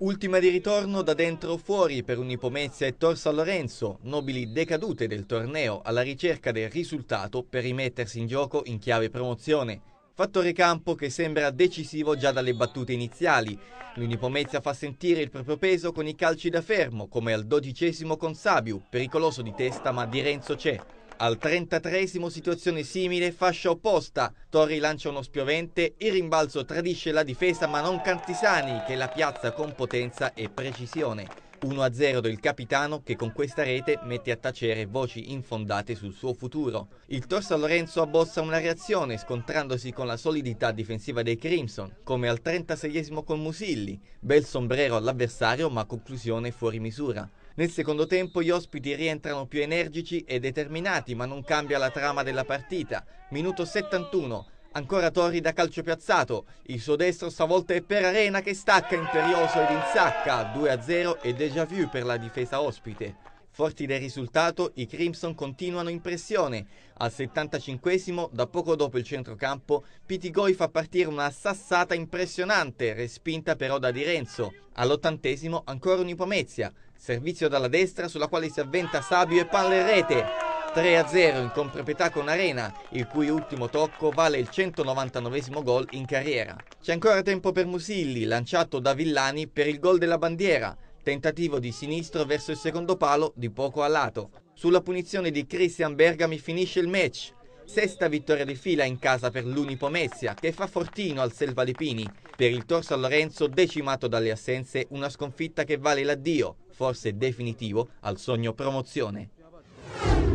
Ultima di ritorno da dentro o fuori per Unipomezia e Tor San Lorenzo, nobili decadute del torneo alla ricerca del risultato per rimettersi in gioco in chiave promozione. Fattore campo che sembra decisivo già dalle battute iniziali. L'Unipomezia fa sentire il proprio peso con i calci da fermo, come al dodicesimo con Sabiu, pericoloso di testa ma di Renzo c'è. Al 33esimo situazione simile, fascia opposta. Torri lancia uno spiovente, il rimbalzo tradisce la difesa ma non Cantisani che la piazza con potenza e precisione. 1-0 del capitano che con questa rete mette a tacere voci infondate sul suo futuro. Il Torsa Lorenzo abbossa una reazione scontrandosi con la solidità difensiva dei Crimson, come al 36esimo con Musilli, bel sombrero all'avversario ma conclusione fuori misura. Nel secondo tempo gli ospiti rientrano più energici e determinati, ma non cambia la trama della partita. Minuto 71, ancora Torri da calcio piazzato. Il suo destro stavolta è per Arena che stacca imperioso ed insacca. 2-0 e déjà vu per la difesa ospite. Forti del risultato, i Crimson continuano in pressione. Al 75 da poco dopo il centrocampo, Pitigoi fa partire una sassata impressionante, respinta però da Di Renzo. All'ottantesimo ancora un Ipomezia, Servizio dalla destra sulla quale si avventa Sabio e palla in rete. 3-0 in comproprietà con Arena, il cui ultimo tocco vale il 199 gol in carriera. C'è ancora tempo per Musilli, lanciato da Villani per il gol della bandiera. Tentativo di sinistro verso il secondo palo di poco a lato. Sulla punizione di Christian Bergami finisce il match. Sesta vittoria di fila in casa per l'Unipomezia, che fa fortino al Selva Lipini. Per il Torso a Lorenzo, decimato dalle assenze, una sconfitta che vale l'addio, forse definitivo, al sogno promozione.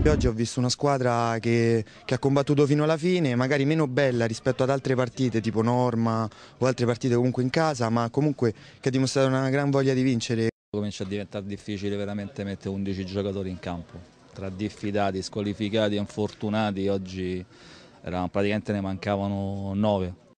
Oggi ho visto una squadra che, che, ha combattuto fino alla fine, magari meno bella rispetto ad altre partite tipo Norma o altre partite comunque in casa, ma comunque che ha dimostrato una gran voglia di vincere. Comincia a diventare difficile veramente mettere 11 giocatori in campo. Tra diffidati, squalificati, infortunati, oggi erano, praticamente ne mancavano 9.